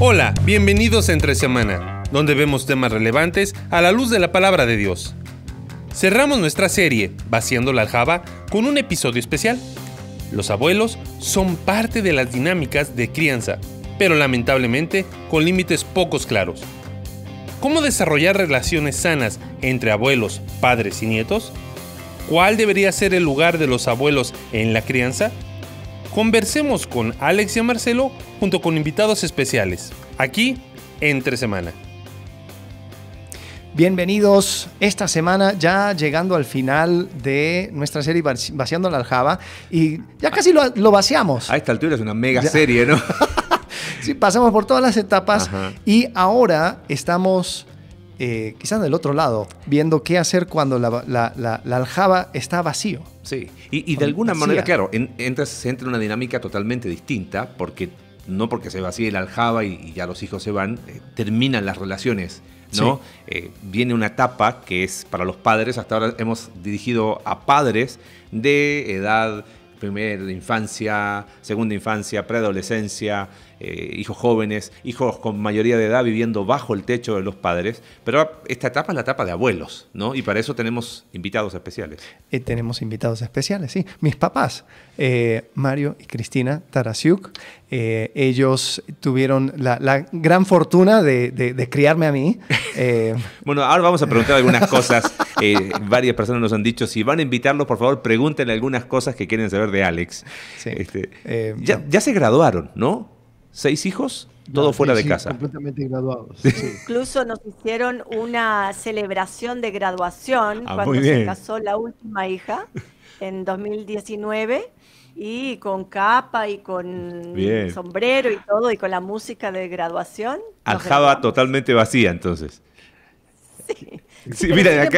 Hola, bienvenidos a Entre Semana, donde vemos temas relevantes a la luz de la palabra de Dios. Cerramos nuestra serie, Vaciando la Aljaba, con un episodio especial. Los abuelos son parte de las dinámicas de crianza, pero lamentablemente con límites pocos claros. ¿Cómo desarrollar relaciones sanas entre abuelos, padres y nietos? ¿Cuál debería ser el lugar de los abuelos en la crianza? conversemos con Alex y Marcelo junto con invitados especiales, aquí entre semana. Bienvenidos esta semana ya llegando al final de nuestra serie Vaciando la Aljaba y ya casi lo, vaciamos. A esta altura es una mega serie, ¿no? sí, pasamos por todas las etapas y ahora estamos eh, quizás del otro lado, viendo qué hacer cuando la, aljaba está vacío. Sí, y, de alguna manera, claro, se entra en una dinámica totalmente distinta, porque no porque se vacíe la aljaba y, ya los hijos se van, eh, terminan las relaciones. ¿no? Eh, viene una etapa que es para los padres, hasta ahora hemos dirigido a padres de edad primera infancia, segunda infancia, preadolescencia, eh, hijos jóvenes, hijos con mayoría de edad viviendo bajo el techo de los padres, pero esta etapa es la etapa de abuelos, ¿no? Y para eso tenemos invitados especiales. Eh, tenemos invitados especiales, sí. Mis papás, eh, Mario y Cristina Tarasiuk, ellos tuvieron la, gran fortuna de, criarme a mí. bueno, ahora vamos a preguntar algunas cosas. varias personas nos han dicho, si van a invitarlos, por favor, pregúntenle algunas cosas que quieren saber de Alex. Este, ya, ya se graduaron, ¿no? seis hijos, todo fuera de casa. Completamente graduados. Incluso nos hicieron una celebración de graduación ah, cuando se casó la última hija en 2019 y con capa y con sombrero y todo y con la música de graduación. Aljaba totalmente vacía entonces. Sí. mira, la,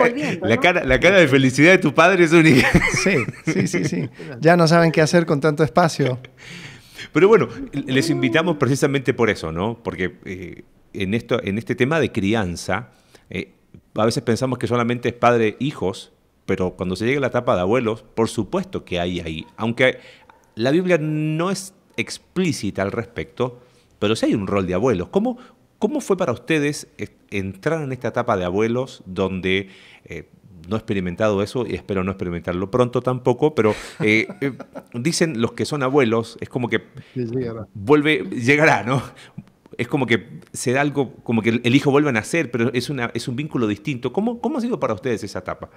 cara, la cara de felicidad de tu padre es única. Sí, sí, sí, sí. Ya no saben qué hacer con tanto espacio. Pero bueno, les invitamos precisamente por eso, ¿no? Porque eh, en, esto, en este tema de crianza, eh, a veces pensamos que solamente es padre-hijos, pero cuando se llega a la etapa de abuelos, por supuesto que hay ahí. Aunque la Biblia no es explícita al respecto, pero sí hay un rol de abuelos. ¿Cómo, cómo fue para ustedes entrar en esta etapa de abuelos donde... Eh, no he experimentado eso y espero no experimentarlo pronto tampoco, pero eh, eh, dicen los que son abuelos, es como que llegará. vuelve, llegará, ¿no? Es como que se algo, como que el hijo vuelve a nacer, pero es, una, es un vínculo distinto. ¿Cómo, ¿Cómo ha sido para ustedes esa etapa?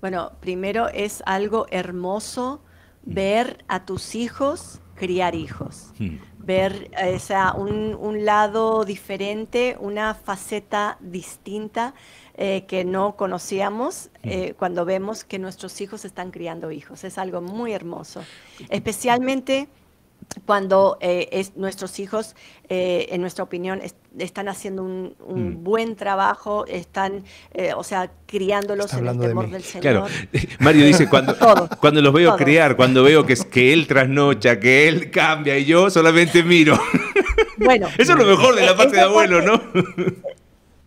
Bueno, primero es algo hermoso mm. ver a tus hijos criar hijos, mm. ver eh, un, un, lado diferente, una faceta distinta eh, que no conocíamos eh, cuando vemos que nuestros hijos están criando hijos. Es algo muy hermoso. Especialmente cuando eh, es, nuestros hijos, en nuestra opinión, están haciendo un, mm. buen trabajo, están, o sea, criándolos en el temor del Señor. Claro, Mario dice, cuando, cuando los veo criar, cuando veo que, que él trasnocha, que él cambia y yo solamente miro. Bueno, eso es lo mejor de la parte de abuelo, ¿no?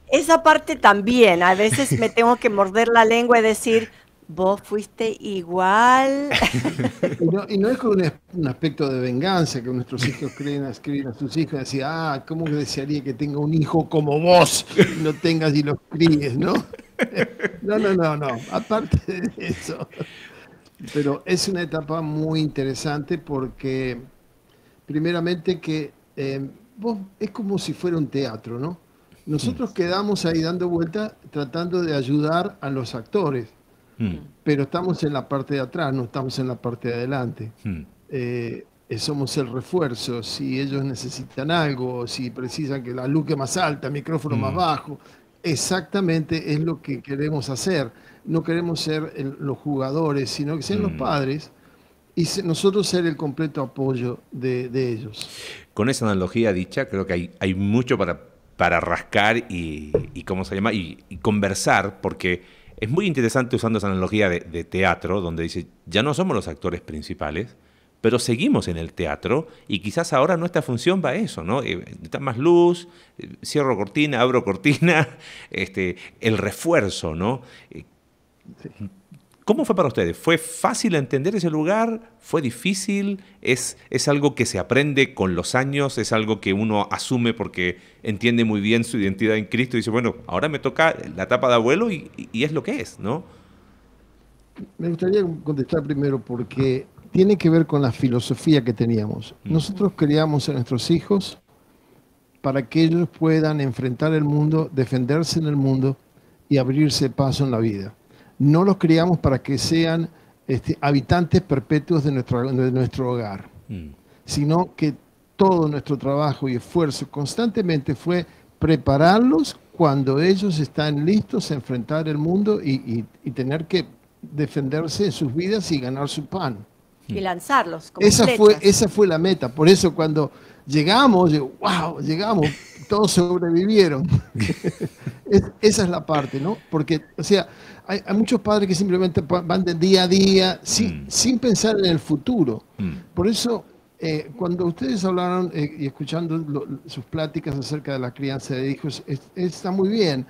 esa parte también, a veces me tengo que morder la lengua y decir, vos fuiste igual. Y no, es con un, aspecto de venganza que nuestros hijos creen, escribir a sus hijos y decir, ah, ¿cómo desearía que tenga un hijo como vos y no tengas y los críes, no? No, no, no, no, aparte de eso. Pero es una etapa muy interesante porque, primeramente, que eh, vos es como si fuera un teatro, ¿no? Nosotros quedamos ahí dando vuelta tratando de ayudar a los actores, mm. pero estamos en la parte de atrás, no estamos en la parte de adelante. Mm. Eh, eh, somos el refuerzo, si ellos necesitan algo, si precisan que la luz que más alta, micrófono más mm. bajo, exactamente es lo que queremos hacer. No queremos ser los jugadores, sino que sean los padres y nosotros ser el completo apoyo de, ellos. Con esa analogía dicha, creo que hay mucho para para rascar y, ¿cómo se llama? Y, conversar, porque es muy interesante usando esa analogía de, teatro, donde dice, ya no somos los actores principales, pero seguimos en el teatro y quizás ahora nuestra función va a eso, ¿no? Eh, está más luz, eh, cierro cortina, abro cortina, este, el refuerzo, ¿no? Eh, ¿Cómo fue para ustedes? ¿Fue fácil entender ese lugar? ¿Fue difícil? ¿Es, ¿Es algo que se aprende con los años? ¿Es algo que uno asume porque entiende muy bien su identidad en Cristo y dice, bueno, ahora me toca la etapa de abuelo y, y es lo que es, ¿no? Me gustaría contestar primero porque tiene que ver con la filosofía que teníamos. Mm. Nosotros criamos a nuestros hijos para que ellos puedan enfrentar el mundo, defenderse en el mundo y abrirse paso en la vida no los criamos para que sean este, habitantes perpetuos de nuestro, de nuestro hogar, mm. sino que todo nuestro trabajo y esfuerzo constantemente fue prepararlos cuando ellos están listos a enfrentar el mundo y, tener que defenderse en sus vidas y ganar su pan. Y lanzarlos. esa, fue, esa fue la meta. Por eso cuando llegamos, wow, llegamos, todos sobrevivieron. esa es la parte, ¿no? Porque, o sea, hay, muchos padres que simplemente van de día a día mm. sin, pensar en el futuro. Mm. Por eso, eh, cuando ustedes hablaron eh, y escuchando sus pláticas acerca de la crianza de hijos, está muy bien.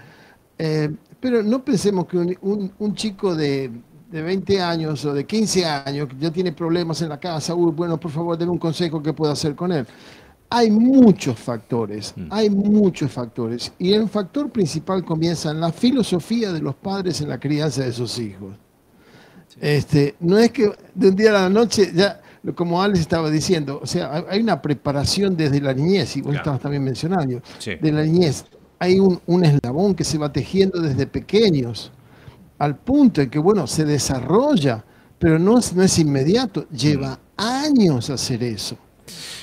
Eh, pero no pensemos que un, chico de, de 20 años o de 15 años que ya tiene problemas en la casa, bueno, por favor, denme un consejo que pueda hacer con él. Hay muchos factores, mm. hay muchos factores. Y el factor principal comienza en la filosofía de los padres en la crianza de sus hijos. Este, no es que de un día a la noche, ya, como Alex estaba diciendo, o sea, hay una preparación desde la niñez, y vos estabas también mencionando, de la niñez. Hay un, eslabón que se va tejiendo desde pequeños, al punto en que, bueno, se desarrolla, pero no no es inmediato, lleva mm. años hacer eso.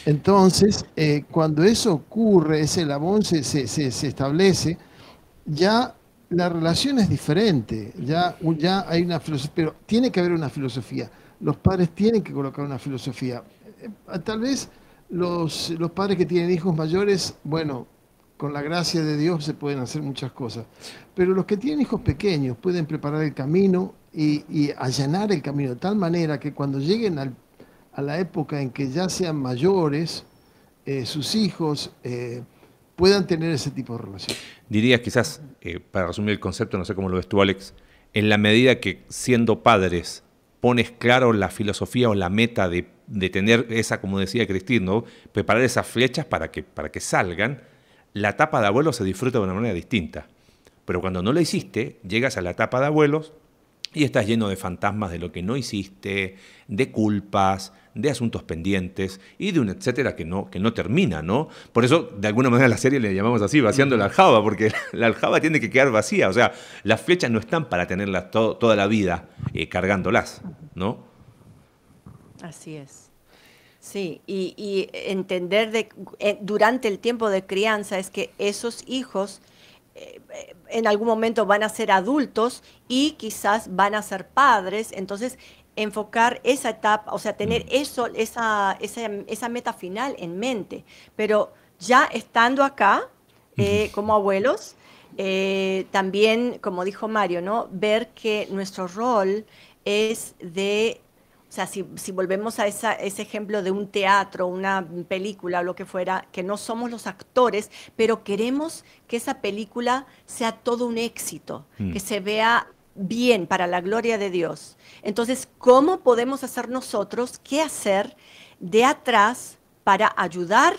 Entonces, eh, cuando eso ocurre, ese labón se, se, establece, ya la relación es diferente, ya, ya hay una filosofía, pero tiene que haber una filosofía. Los padres tienen que colocar una filosofía. Eh, tal vez los, los padres que tienen hijos mayores, bueno, con la gracia de Dios se pueden hacer muchas cosas, pero los que tienen hijos pequeños pueden preparar el camino y, y allanar el camino de tal manera que cuando lleguen al a la época en que ya sean mayores, eh, sus hijos eh, puedan tener ese tipo de relación. Dirías quizás, eh, para resumir el concepto, no sé cómo lo ves tú Alex, en la medida que siendo padres pones claro la filosofía o la meta de, tener esa, como decía Cristina, preparar esas flechas para que, para que salgan, la etapa de abuelos se disfruta de una manera distinta. Pero cuando no la hiciste, llegas a la etapa de abuelos y estás lleno de fantasmas de lo que no hiciste, de culpas, de asuntos pendientes y de un etcétera que no, que no termina, ¿no? Por eso, de alguna manera, la serie le llamamos así, vaciando la aljaba, porque la aljaba tiene que quedar vacía, o sea, las flechas no están para tenerlas toda la vida eh, cargándolas, ¿no? Así es. Sí, y, entender de, eh, durante el tiempo de crianza es que esos hijos eh, en algún momento van a ser adultos y quizás van a ser padres, entonces enfocar esa etapa, o sea, tener mm. eso, esa, esa, esa meta final en mente. Pero ya estando acá, eh, como abuelos, eh, también, como dijo Mario, ¿no? ver que nuestro rol es de, o sea, si, si volvemos a ese ejemplo de un teatro, una película o lo que fuera, que no somos los actores, pero queremos que esa película sea todo un éxito, que mm. se vea bien para la gloria de Dios. Entonces, ¿cómo podemos hacer nosotros qué hacer de atrás para ayudar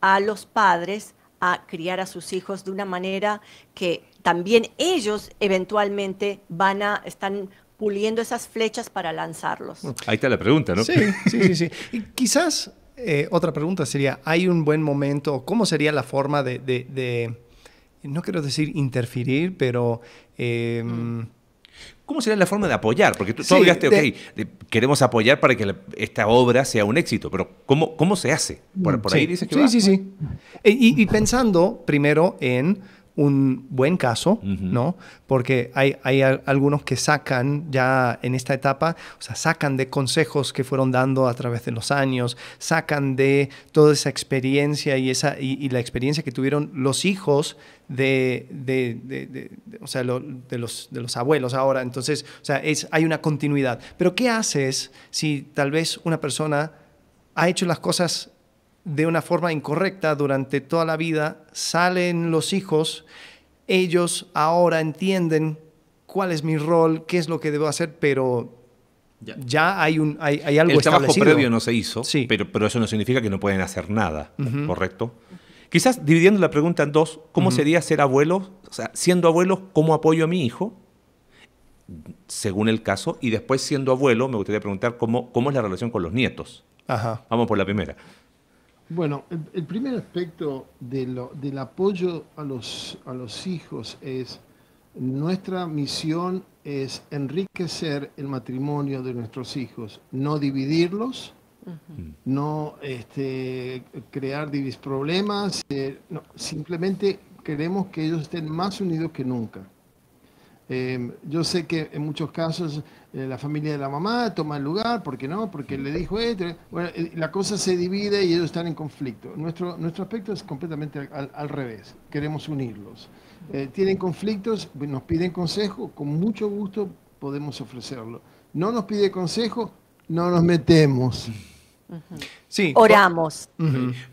a los padres a criar a sus hijos de una manera que también ellos eventualmente van a están puliendo esas flechas para lanzarlos. Ahí está la pregunta, ¿no? Sí, sí, sí, Y quizás eh, otra pregunta sería, ¿hay un buen momento? ¿Cómo sería la forma de, no quiero decir interferir, pero em, mm. ¿Cómo será la forma de apoyar? Porque tú, sí, ok, queremos apoyar para que esta obra sea un éxito, pero ¿cómo, cómo se hace? Por, ahí dices que Sí, va. sí, sí. Eh, y, y, pensando primero en un buen caso, ¿no? Porque hay, hay algunos que sacan ya en esta etapa, o sea, sacan de consejos que fueron dando a través de los años, sacan de toda esa experiencia y, esa, y, la experiencia que tuvieron los hijos de, de, de, o sea, los, de, los, abuelos ahora. Entonces, o sea, es, hay una continuidad. Pero ¿qué haces si tal vez una persona ha hecho las cosas de una forma incorrecta durante toda la vida, salen los hijos, ellos ahora entienden cuál es mi rol, qué es lo que debo hacer, pero ya, hay, un, hay, algo El trabajo previo no se hizo, pero, pero eso no significa que no pueden hacer nada, ¿correcto? Quizás dividiendo la pregunta en dos, ¿cómo sería ser abuelo? O sea, siendo abuelo, ¿cómo apoyo a mi hijo? Según el caso, y después siendo abuelo, me gustaría preguntar cómo, cómo es la relación con los nietos. Vamos por la primera. Bueno, el, primer aspecto del apoyo a los, a los hijos es nuestra misión es enriquecer el matrimonio de nuestros hijos, no dividirlos, no este, crear problemas, eh, simplemente queremos que ellos estén más unidos que nunca. Em, yo sé que en muchos casos eh, la familia de la mamá toma el lugar, ¿por qué no, porque le dijo, esto. bueno, eh, la cosa se divide y ellos están en conflicto. Nuestro, nuestro aspecto es completamente al, revés, queremos unirlos. Eh, tienen conflictos, nos piden consejo, con mucho gusto podemos ofrecerlo. No nos pide consejo, no nos metemos. Sí. Oramos.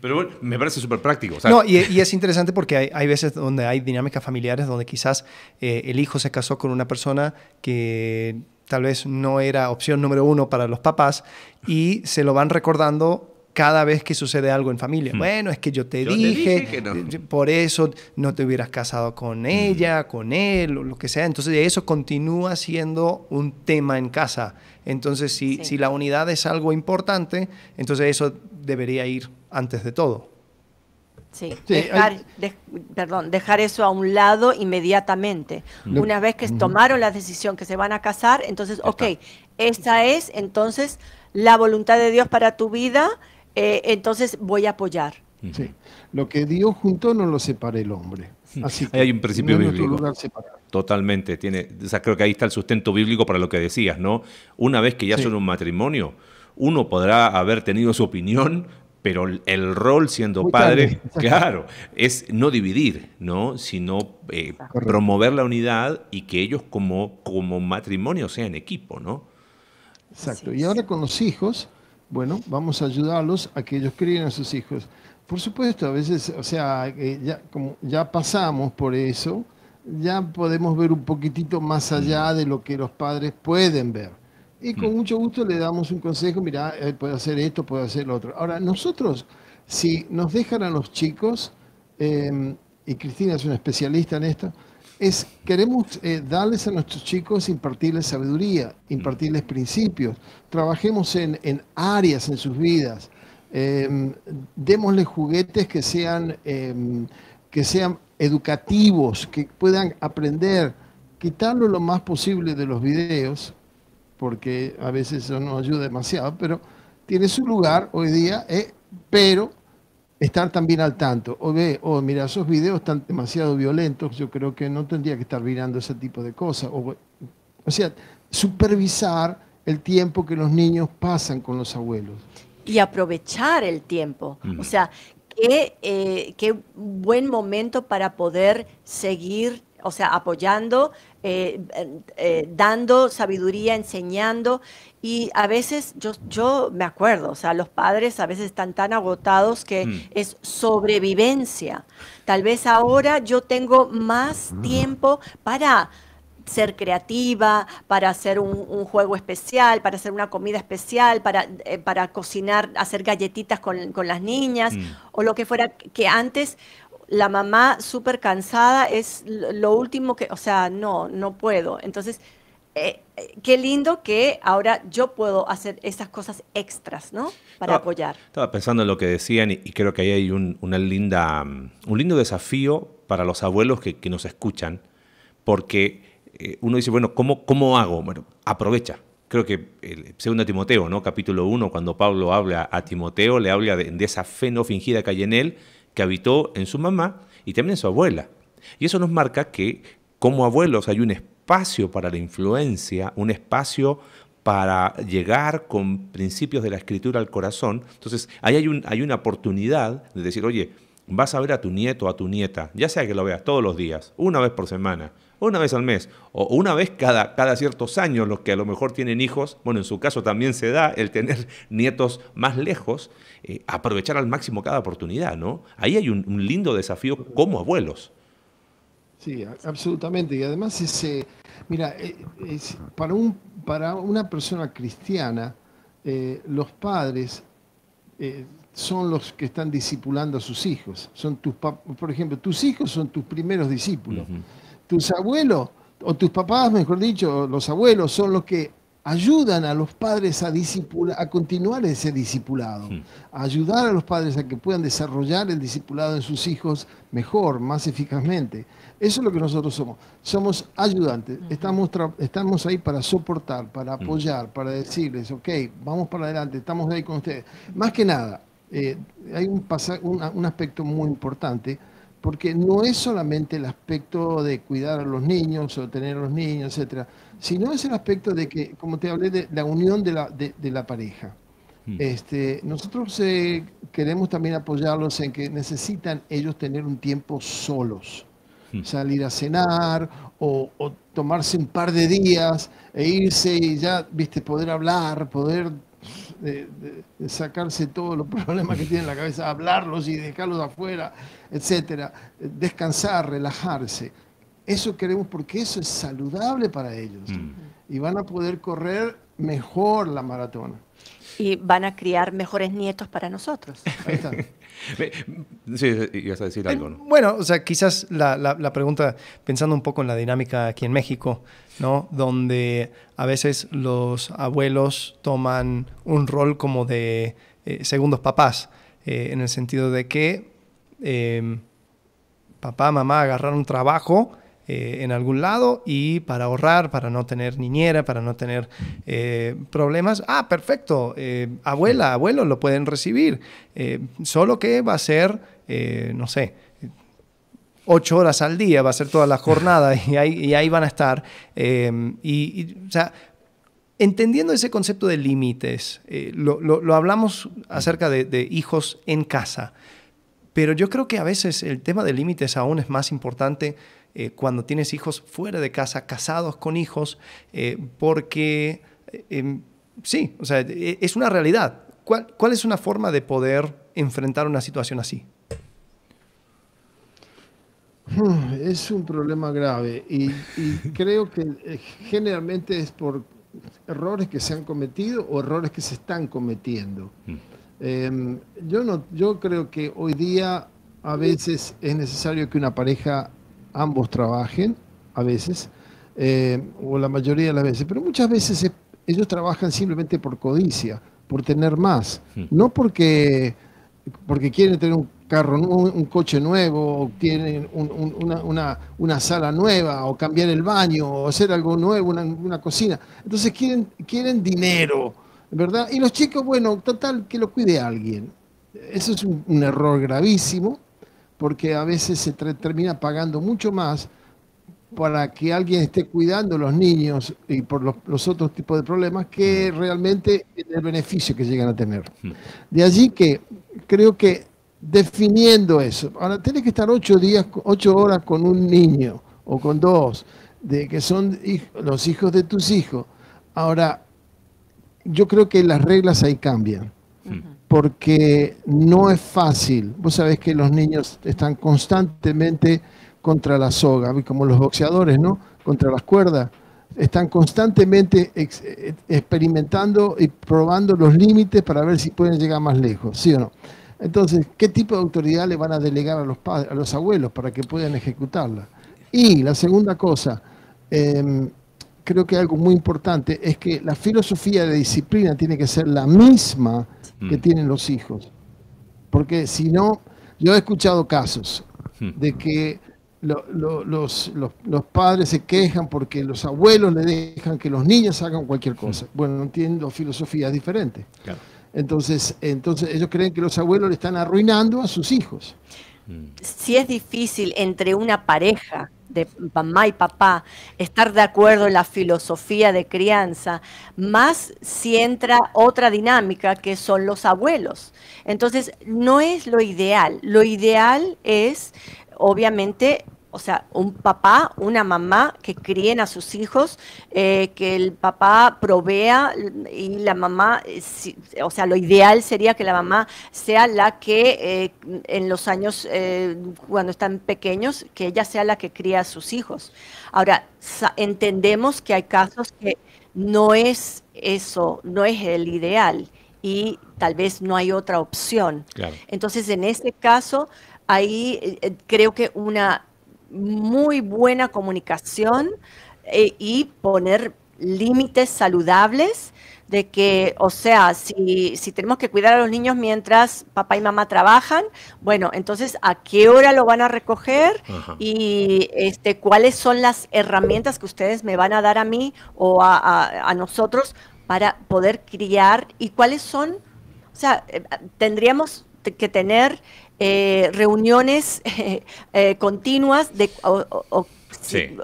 Pero bueno, me parece súper práctico. No, y, es interesante porque hay, veces donde hay dinámicas familiares donde quizás el hijo se casó con una persona que tal vez no era opción número uno para los papás y se lo van recordando cada vez que sucede algo en familia. Hmm. Bueno, es que yo te dije, eh, por eso no te hubieras casado con hmm. ella, con él, o lo que sea. Entonces eso continúa siendo un tema en casa. Entonces si la unidad es algo importante, entonces eso debería ir antes de todo. Sí, dejar, perdón, dejar eso a un lado inmediatamente. Una vez que tomaron la decisión que se van a casar, entonces, ok, esa es entonces la voluntad de Dios para tu vida, eh, entonces voy a apoyar. Sí, lo que Dios juntó no lo separa el hombre. Así que hay un principio bíblico. Totalmente, tiene, creo que ahí está el sustento bíblico para lo que decías, ¿no? Una vez que ya son un matrimonio, uno podrá haber tenido su opinión, pero el rol siendo padre, claro, es no dividir, ¿no? sino eh, promover la unidad y que ellos como, como matrimonio sean equipo, ¿no? Exacto. Y ahora con los hijos, bueno, vamos a ayudarlos a que ellos críen a sus hijos. Por supuesto, a veces, o sea, eh, como ya pasamos por eso, ya podemos ver un poquitito más allá mm. de lo que los padres pueden ver y con mm. mucho gusto le damos un consejo, mira, eh, puede hacer esto, puede hacer lo otro. Ahora, nosotros, si nos dejan a los chicos, em, y Cristina es una especialista en esto, es queremos eh, darles a nuestros chicos, impartirles sabiduría, impartirles mm. principios, trabajemos en, áreas en sus vidas, eh, démosles juguetes que sean, em, que sean educativos, que puedan aprender, quitarlo lo más posible de los videos, porque a veces eso no ayuda demasiado, pero tiene su lugar hoy día, eh, pero estar también al tanto. O ve, o oh, mira, esos videos están demasiado violentos, yo creo que no tendría que estar mirando ese tipo de cosas. O, o sea, supervisar el tiempo que los niños pasan con los abuelos. Y aprovechar el tiempo. O sea, qué, eh, qué buen momento para poder seguir o sea, apoyando, eh, eh, eh, dando sabiduría, enseñando. Y a veces yo, yo me acuerdo, o sea, los padres a veces están tan agotados que mm. es sobrevivencia. Tal vez ahora yo tengo más mm. tiempo para ser creativa, para hacer un, juego especial, para hacer una comida especial, para, para cocinar, hacer galletitas con, las niñas mm. o lo que fuera que antes la mamá súper cansada es lo último que, o sea, no, no puedo. Entonces, eh, eh, qué lindo que ahora yo puedo hacer esas cosas extras, ¿no? Para apoyar. Estaba pensando en lo que decían y, creo que ahí hay un, una linda, un lindo desafío para los abuelos que, nos escuchan, porque eh, uno dice, bueno, ¿cómo, ¿cómo hago? Bueno, aprovecha. Creo que el segundo Timoteo, ¿no? Capítulo 1, cuando Pablo habla a Timoteo, le habla de esa fe no fingida que hay en él, que habitó en su mamá y también en su abuela. Y eso nos marca que como abuelos hay un espacio para la influencia, un espacio para llegar con principios de la escritura al corazón. Entonces, ahí hay, hay una oportunidad de decir, oye, vas a ver a tu nieto o a tu nieta, ya sea que lo veas todos los días, una vez por semana, una vez al mes o una vez cada, cada ciertos años, los que a lo mejor tienen hijos, bueno, en su caso también se da el tener nietos más lejos, eh, aprovechar al máximo cada oportunidad, ¿no? Ahí hay un, lindo desafío como abuelos. Sí, absolutamente. Y además ese, mira, eh, para, un, para una persona cristiana, eh, los padres son los que están discipulando a sus hijos. Son tus, por ejemplo, tus hijos son tus primeros discípulos tus abuelos, o tus papás, mejor dicho, los abuelos, son los que ayudan a los padres a, a continuar ese discipulado, hmm. a ayudar a los padres a que puedan desarrollar el discipulado en sus hijos mejor, más eficazmente. Eso es lo que nosotros somos. Somos ayudantes, estamos, estamos ahí para soportar, para hmm. apoyar, para decirles, ok, vamos para adelante, estamos ahí con ustedes. Más que nada, eh, hay un, un aspecto muy importante porque no es solamente el aspecto de cuidar a los niños o tener a los niños, etcétera, sino es el aspecto de que, como te hablé, de la unión de la, de, la pareja. Mm. Este, nosotros eh, queremos también apoyarlos en que necesitan ellos tener un tiempo solos, mm. salir a cenar o, o, tomarse un par de días e irse y ya, viste, poder hablar, poder de, sacarse todos los problemas que tiene en la cabeza, hablarlos y dejarlos afuera, etcétera, descansar, relajarse. Eso queremos porque eso es saludable para ellos mm. y van a poder correr mejor la maratona y van a criar mejores nietos para nosotros. sí, ibas a decir algo, Bueno, o sea, quizás la, pregunta, pensando un poco en la dinámica aquí en México, ¿no? Donde a veces los abuelos toman un rol como de eh, segundos papás, eh, en el sentido de que eh, papá, mamá agarraron trabajo eh, en algún lado y para ahorrar, para no tener niñera, para no tener eh, problemas, ah, perfecto, eh, abuela, abuelo lo pueden recibir, solo que va a ser, no sé, ocho horas al día, va a ser toda la jornada y ahí, van a estar. y, o sea, entendiendo ese concepto de límites, lo, hablamos acerca de, de, hijos en casa, pero yo creo que a veces el tema de límites aún es más importante eh, cuando tienes hijos fuera de casa, casados con hijos, eh, porque eh, em, sí, o sea, e, es una realidad. ¿Cuál, es una forma de poder enfrentar una situación así? Hmm, es un problema grave y, creo que generalmente es por errores que se han cometido o errores que se están cometiendo. Hmm. Em, yo, no, yo creo que hoy día a veces es necesario que una pareja ambos trabajen, a veces, eh, o la mayoría de las veces, pero muchas veces ellos trabajan simplemente por codicia, por tener más, no porque, porque quieren tener un carro, un, coche nuevo, o tienen una, sala nueva, o cambiar el baño, o hacer algo nuevo, una, una cocina. Entonces quieren, quieren dinero, ¿verdad? Y los chicos, bueno, total, que lo cuide alguien. Eso es un error gravísimo porque a veces se termina pagando mucho más para que alguien esté cuidando los niños y por los, otros tipos de problemas que realmente el beneficio que llegan a tener. De allí que creo que definiendo eso, ahora tienes que estar ocho días, ocho horas con un niño o con dos, de que son los hijos de tus hijos. Ahora, yo creo que las reglas ahí cambian porque no es fácil. Vos sabés que los niños están constantemente contra la soga, como los boxeadores, ¿no? Contra las cuerdas. Están constantemente eh, experimentando y probando los límites para ver si pueden llegar más lejos, ¿sí o no? Entonces, ¿qué tipo de autoridad le van a delegar a los, padres, a los abuelos para que puedan ejecutarla? Y la segunda cosa, em, creo que algo muy importante es que la filosofía de disciplina tiene que ser la misma que mm. tienen los hijos. Porque si no, yo he escuchado casos mm. de que los, los, los, padres se quejan porque los abuelos le dejan que los niños hagan cualquier mm. cosa. Bueno, no tienen dos filosofías diferentes. Entonces, entonces ellos creen que los abuelos le están arruinando a sus hijos si es difícil entre una pareja de mamá y papá estar de acuerdo en la filosofía de crianza, más si entra otra dinámica que son los abuelos. Entonces, no es lo ideal. Lo ideal es, obviamente, o sea, un papá, una mamá que críen a sus hijos, eh, que el papá provea y la mamá, eh, o sea, lo ideal sería que la mamá sea la que eh, en los años, cuando están pequeños, que ella sea la que cría a sus hijos. Ahora, entendemos que hay casos que no es eso, no es el ideal y tal vez no hay otra opción. Entonces, en este caso, ahí creo que una muy buena comunicación eh, y poner límites saludables de que, o sea, si, si, tenemos que cuidar a los niños mientras papá y mamá trabajan, bueno, entonces a qué hora lo van a recoger y este, cuáles son las herramientas que ustedes me van a dar a mí o a, a, a nosotros para poder criar y cuáles son, o sea, eh, tendríamos que tener eh, reuniones eh, eh, continuas de, o,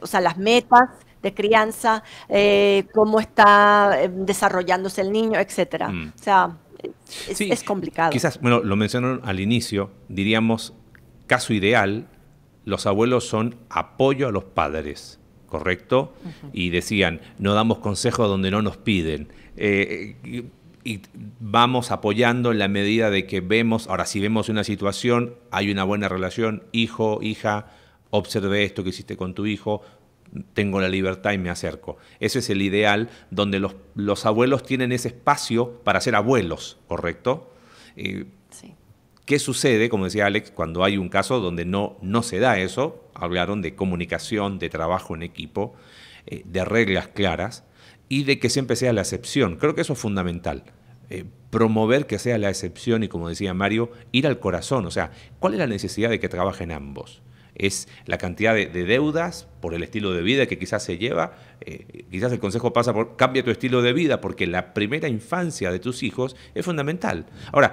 sea, las metas de crianza, cómo está desarrollándose el niño, etcétera. Mm. O sea, es, complicado. Quizás, bueno, lo mencionaron al inicio, diríamos, caso ideal, los abuelos son apoyo a los padres. ¿correcto? Y decían, no damos consejos donde no nos piden y vamos apoyando en la medida de que vemos, ahora si vemos una situación, hay una buena relación, hijo, hija, observé esto que hiciste con tu hijo, tengo la libertad y me acerco. Ese es el ideal donde los, abuelos tienen ese espacio para ser abuelos, ¿correcto? Eh, sí. ¿Qué sucede, como decía Alex, cuando hay un caso donde no, no se da eso? Hablaron de comunicación, de trabajo en equipo, eh, de reglas claras y de que siempre sea la excepción. Creo que eso es fundamental. Eh, promover que sea la excepción y, como decía Mario, ir al corazón. O sea, ¿cuál es la necesidad de que trabajen ambos? es la cantidad de, deudas por el estilo de vida que quizás se lleva. Eh, quizás el consejo pasa por cambia tu estilo de vida, porque la primera infancia de tus hijos es fundamental. Ahora,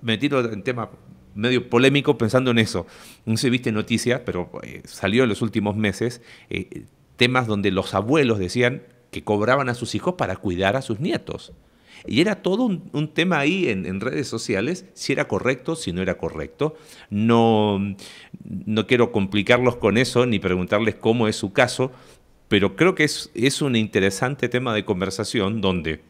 metido eh, me en tema medio polémico pensando en eso. No sé, viste noticias, pero salió en los últimos meses temas donde los abuelos decían que cobraban a sus hijos para cuidar a sus nietos. Y era todo un, tema ahí en, redes sociales, si era correcto, si no era correcto. No, no quiero complicarlos con eso ni preguntarles cómo es su caso, pero creo que es, es un interesante tema de conversación donde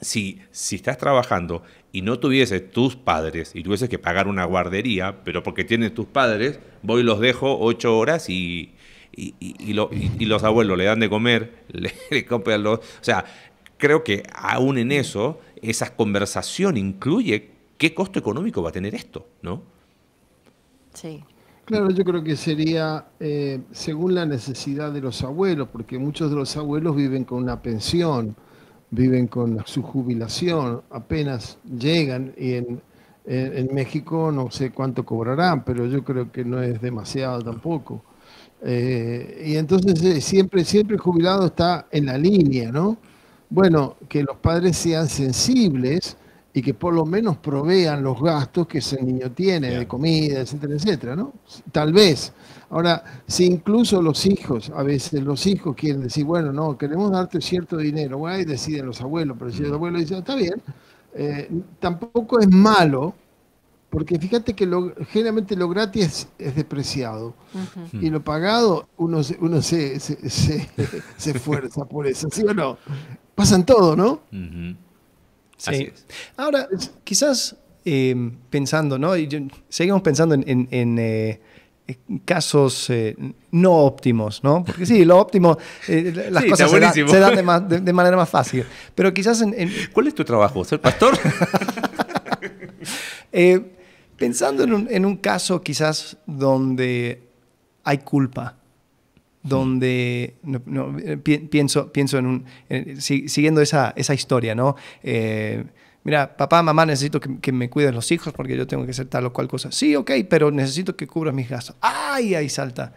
si, si estás trabajando y no tuvieses tus padres y tuvieses que pagar una guardería, pero porque tienes tus padres, voy y los dejo ocho horas y, los abuelos le dan de comer, le, copian los... O sea, creo que aún en eso, esa conversación incluye qué costo económico va a tener esto, ¿no? Sí. Claro, yo creo que sería eh, según la necesidad de los abuelos, porque muchos de los abuelos viven con una pensión, viven con su jubilación, apenas llegan y en, en, México no sé cuánto cobrarán, pero yo creo que no es demasiado tampoco. Eh, y entonces eh, siempre, siempre el jubilado está en la línea, ¿no? Bueno, que los padres sean sensibles y que por lo menos provean los gastos que ese niño tiene de comida, etcétera, etcétera, ¿no? Tal vez. Ahora, si incluso los hijos, a veces los hijos quieren decir, bueno, no, queremos darte cierto dinero, bueno, ahí deciden los abuelos, pero si el mm. abuelo dice, está bien, eh, tampoco es malo porque fíjate que lo, generalmente lo gratis es despreciado y lo pagado uno, se, uno se, se, esfuerza por eso, ¿sí o no? Pasan todo, ¿no? Sí. Ahora, quizás eh, pensando, ¿no? Y seguimos pensando en, eh, casos eh, no óptimos, ¿no? Porque sí, lo óptimo, las cosas se, dan de, manera más fácil. Pero quizás en, ¿Cuál es tu trabajo? ¿Ser pastor? eh, Pensando en un, caso quizás donde hay culpa, donde pienso, pienso en un, siguiendo esa, esa, historia, ¿no? Eh, mira, papá, mamá, necesito que, me cuides los hijos porque yo tengo que hacer tal o cual cosa. Sí, ok, pero necesito que cubras mis gastos. ¡Ay, ahí salta!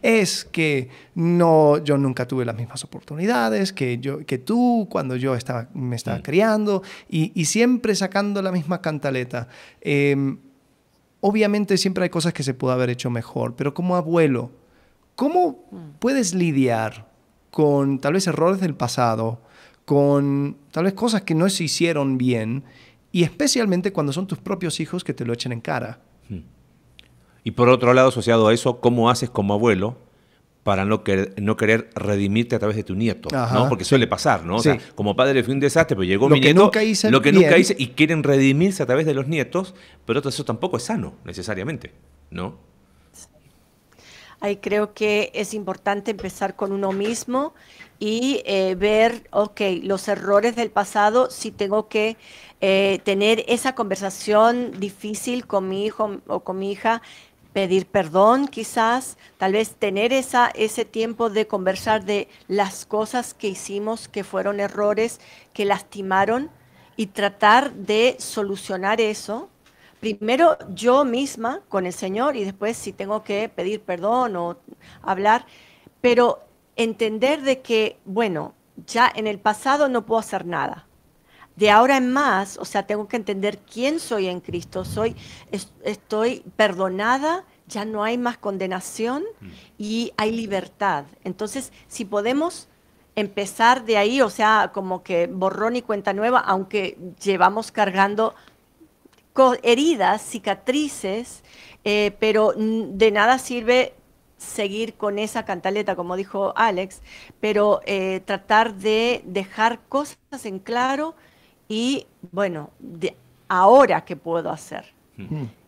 Es que no, yo nunca tuve las mismas oportunidades que, yo, que tú cuando yo estaba, me estaba mm. criando y, siempre sacando la misma cantaleta. Em, Obviamente siempre hay cosas que se pudo haber hecho mejor, pero como abuelo, ¿cómo mm. puedes lidiar con tal vez errores del pasado, con tal vez cosas que no se hicieron bien, y especialmente cuando son tus propios hijos que te lo echen en cara? Hmm. Y por otro lado, asociado a eso, ¿cómo haces como abuelo para no, querer, no querer redimirte a través de tu nieto, ¿no? Porque suele pasar, ¿no? O sea, como padre fue un desastre, pero llegó lo que nunca hice lo que nunca hice y quieren redimirse a través de los nietos, pero eso tampoco es sano necesariamente, ¿no? Ahí creo que es importante empezar con uno mismo y eh, ver, ok, los errores del pasado, si tengo que eh, tener esa conversación difícil con mi hijo o con mi hija, pedir perdón quizás, tal vez tener esa, ese tiempo de conversar de las cosas que hicimos, que fueron errores, que lastimaron, y tratar de solucionar eso. Primero yo misma con el Señor y después si tengo que pedir perdón o hablar, pero entender de que, bueno, ya en el pasado no puedo hacer nada de ahora en más, o sea, tengo que entender quién soy en Cristo. Soy, estoy perdonada, ya no hay más condenación mm. y hay libertad. Entonces, si podemos empezar de ahí, o sea, como que borrón y cuenta nueva, aunque llevamos cargando heridas, cicatrices, eh, pero de nada sirve seguir con esa cantaleta, como dijo Alex, pero eh, tratar de dejar cosas en claro, y bueno, ahora qué puedo hacer.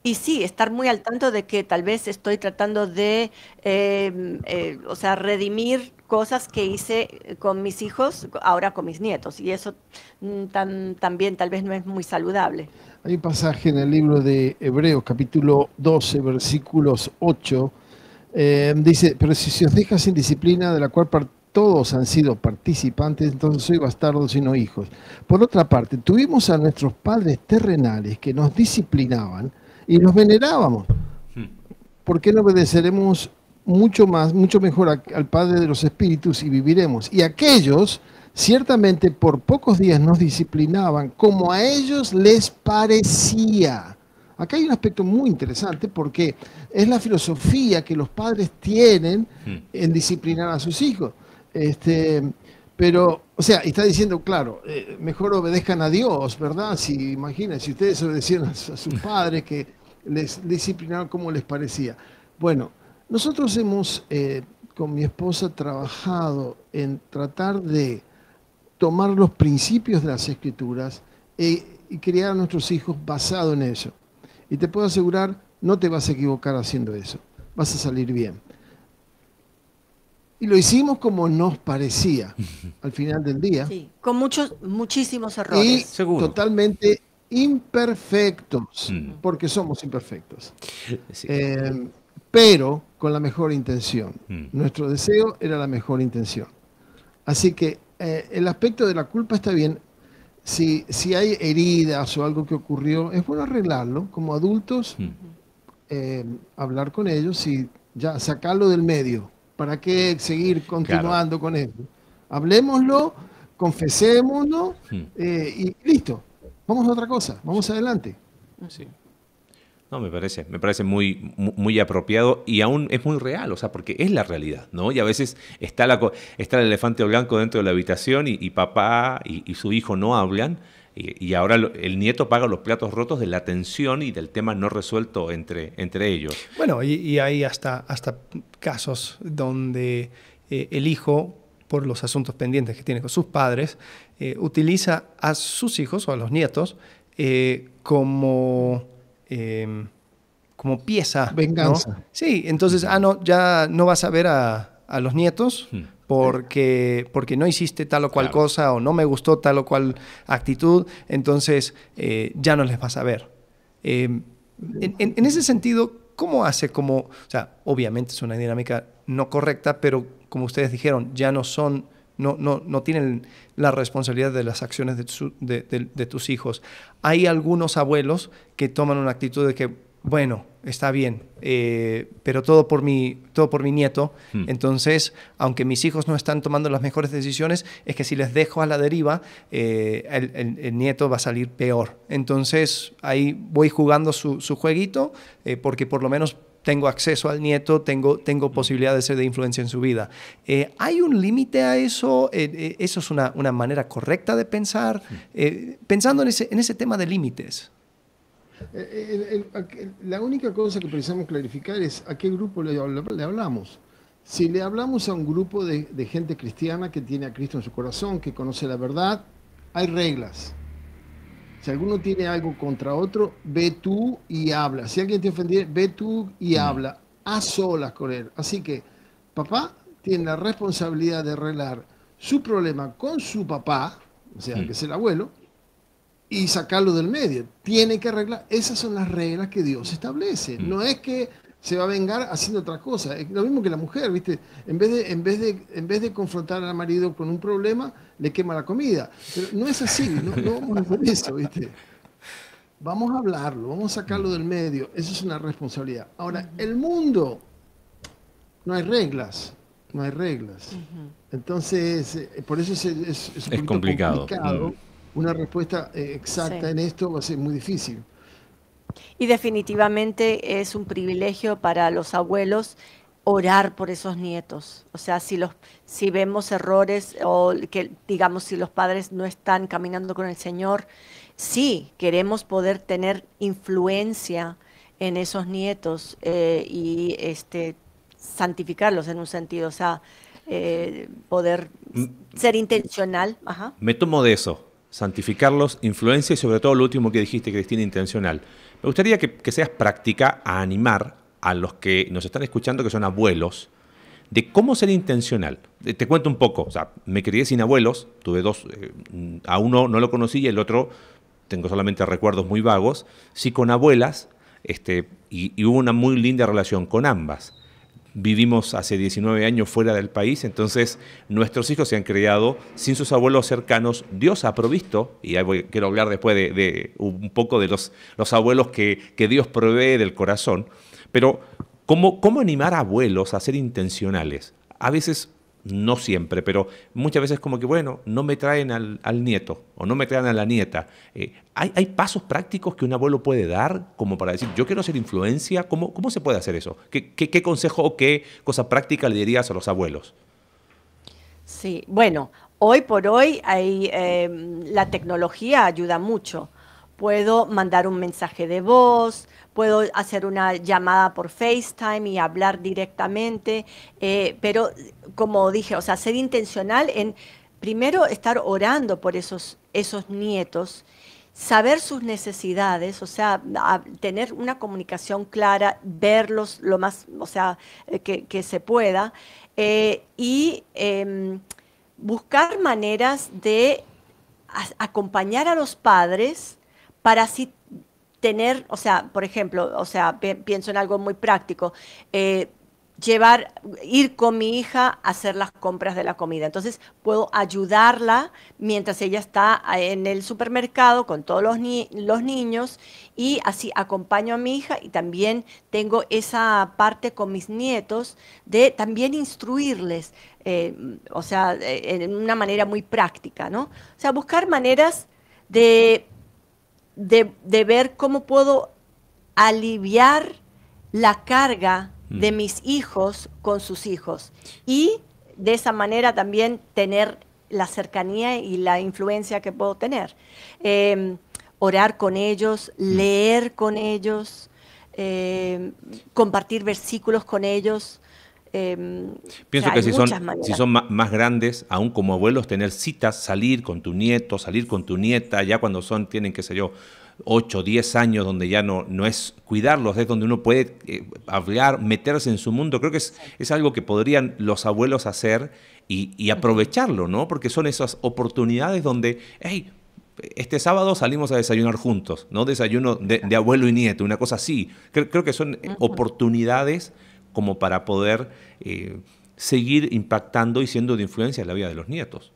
Y sí, estar muy al tanto de que tal vez estoy tratando de, em, eh, o sea, redimir cosas que hice con mis hijos, ahora con mis nietos. Y eso mm, tan, también tal vez no es muy saludable. Hay un pasaje en el libro de Hebreos, capítulo 12, versículos 8. Eh, dice, pero si os dejas sin disciplina de la cual part todos han sido participantes, entonces soy bastardo sino hijos. Por otra parte, tuvimos a nuestros padres terrenales que nos disciplinaban y nos venerábamos. Hmm. ¿Por qué no obedeceremos mucho más, mucho mejor al Padre de los Espíritus y viviremos? Y aquellos, ciertamente por pocos días nos disciplinaban como a ellos les parecía. Acá hay un aspecto muy interesante porque es la filosofía que los padres tienen hmm. en disciplinar a sus hijos. Este, pero, o sea, está diciendo, claro, eh, mejor obedezcan a Dios, ¿verdad? Si imagínense, si ustedes obedecieron a, sus padres que les disciplinaron como les parecía. Bueno, nosotros hemos eh, con mi esposa trabajado en tratar de tomar los principios de las escrituras eh, y criar a nuestros hijos basado en eso. Y te puedo asegurar, no te vas a equivocar haciendo eso. Vas a salir bien. Y lo hicimos como nos parecía al final del día. Sí, con muchos, muchísimos errores. Y totalmente imperfectos, mm. porque somos imperfectos. Eh, pero con la mejor intención. Mm. Nuestro deseo era la mejor intención. Así que eh, el aspecto de la culpa está bien. Si, si hay heridas o algo que ocurrió, es bueno arreglarlo. Como adultos, mm. eh, hablar con ellos y ya sacarlo del medio ¿Para qué seguir continuando con esto? Hablemoslo, confesémoslo hmm. eh, y listo. Vamos a otra cosa, vamos adelante. No, me parece, me parece muy, muy, apropiado y aún es muy real, o sea, porque es la realidad, ¿no? Y a veces está, la, está el elefante blanco dentro de la habitación y, papá y, su hijo no hablan y, ahora el nieto paga los platos rotos de la tensión y del tema no resuelto entre, entre ellos. Bueno, y, hay hasta, hasta casos donde eh, el hijo, por los asuntos pendientes que tiene con sus padres, eh, utiliza a sus hijos o a los nietos eh, como em, como pieza. Venganza. Sí, entonces, ah, no, ya no vas a ver a, a los nietos, hmm porque, no hiciste tal o cual cosa o no me gustó tal o cual actitud, entonces eh, ya no les vas a ver. Em, en, ese sentido, ¿cómo hace? Como, o sea, obviamente es una dinámica no correcta, pero como ustedes dijeron, ya no son, no, no, no tienen la responsabilidad de las acciones de tus hijos. Hay algunos abuelos que toman una actitud de que bueno, está bien, eh, pero todo por mi, todo por mi nieto. Hmm. Entonces, aunque mis hijos no están tomando las mejores decisiones, es que si les dejo a la deriva, eh, el, nieto va a salir peor. Entonces, ahí voy jugando su, jueguito, eh, porque por lo menos tengo acceso al nieto, tengo, tengo hmm. posibilidad de ser de influencia en su vida. ¿Hay un límite a eso? ¿Eso es una, manera correcta de pensar? Hmm. pensando en ese, en ese tema de límites la única cosa que precisamos clarificar es a qué grupo le, hablamos. Si le hablamos a un grupo de, de, gente cristiana que tiene a Cristo en su corazón, que conoce la verdad, hay reglas. Si alguno tiene algo contra otro, ve tú y habla. Si alguien te ofendió, ve tú y mm. habla. A solas con él. Así que papá tiene la responsabilidad de arreglar su problema con su papá, o sea, mm. que es el abuelo, y sacarlo del medio. Tiene que arreglar. Esas son las reglas que Dios establece. Mm. No es que se va a vengar haciendo otra cosa. Es lo mismo que la mujer, ¿viste? En vez de, en vez de, en vez de confrontar al marido con un problema, le quema la comida. Pero no es así, no, vamos a hacer eso, ¿viste? Vamos a hablarlo, vamos a sacarlo mm. del medio. Eso es una responsabilidad. Ahora, el mundo, no hay reglas no hay reglas. Entonces, eh, por eso es, es, complicado. Mm una respuesta eh, exacta en esto va a ser muy difícil. Y definitivamente es un privilegio para los abuelos orar por esos nietos. O sea, si, los, si vemos errores o que, digamos, si los padres no están caminando con el Señor, sí, queremos poder tener influencia en esos nietos eh, y este, santificarlos en un sentido, o sea, eh, poder mm. ser intencional. Me tomo de eso santificarlos, influencia y sobre todo lo último que dijiste, Cristina, intencional. Me gustaría que, seas práctica a animar a los que nos están escuchando, que son abuelos, de cómo ser intencional. Eh, te cuento un poco, o sea, me crié sin abuelos, tuve dos, eh, mm, a uno no lo conocí y el otro tengo solamente recuerdos muy vagos, sí con abuelas, este, y, hubo una muy linda relación con ambas vivimos hace 19 años fuera del país, entonces nuestros hijos se han criado sin sus abuelos cercanos. Dios ha provisto, y quiero hablar después de, un poco de los, los abuelos que, Dios provee del corazón, pero ¿cómo, ¿cómo animar a abuelos a ser intencionales? A veces no siempre, pero muchas veces como que, bueno, no me traen al, nieto o no me traen a la nieta. Eh, ¿hay, pasos prácticos que un abuelo puede dar como para decir, yo quiero ser influencia? ¿Cómo, cómo se puede hacer eso? ¿Qué, consejo o qué cosa práctica le dirías a los abuelos? Sí, bueno, hoy por hoy hay, em, la tecnología ayuda mucho. Puedo mandar un mensaje de voz, puedo hacer una llamada por FaceTime y hablar directamente, eh, pero como dije, o sea, ser intencional en primero estar orando por esos, esos nietos, saber sus necesidades, o sea, tener una comunicación clara, verlos lo más, o sea, eh, que, se pueda, eh, y em, buscar maneras de acompañar a los padres para así tener, o sea, por ejemplo, o sea, pienso en algo muy práctico. Eh, llevar, ir con mi hija a hacer las compras de la comida. Entonces puedo ayudarla mientras ella está ah, en el supermercado con todos los, niños y así acompaño a mi hija y también tengo esa parte con mis nietos de también instruirles, eh, o sea, eh, en una manera muy práctica, ¿no? O sea, buscar maneras de de, ver cómo puedo aliviar la carga de mm. mis hijos con sus hijos y de esa manera también tener la cercanía y la influencia que puedo tener. Em, orar con ellos, mm. leer con ellos, em, compartir versículos con ellos. Em, Pienso que si son, si son más, grandes, aún como abuelos, tener citas, salir con tu nieto, salir con tu nieta, ya cuando son, tienen, qué sé yo, 8, 10 años, donde ya no, no es cuidarlos, es donde uno puede eh, hablar, meterse en su mundo. Creo que es, algo que podrían los abuelos hacer y, aprovecharlo, ¿no? Porque son esas oportunidades donde, hey, este sábado salimos a desayunar juntos, ¿no? Desayuno de, abuelo y nieto, una cosa así. Creo, que son oportunidades como para poder eh, seguir impactando y siendo de influencia en la vida de los nietos.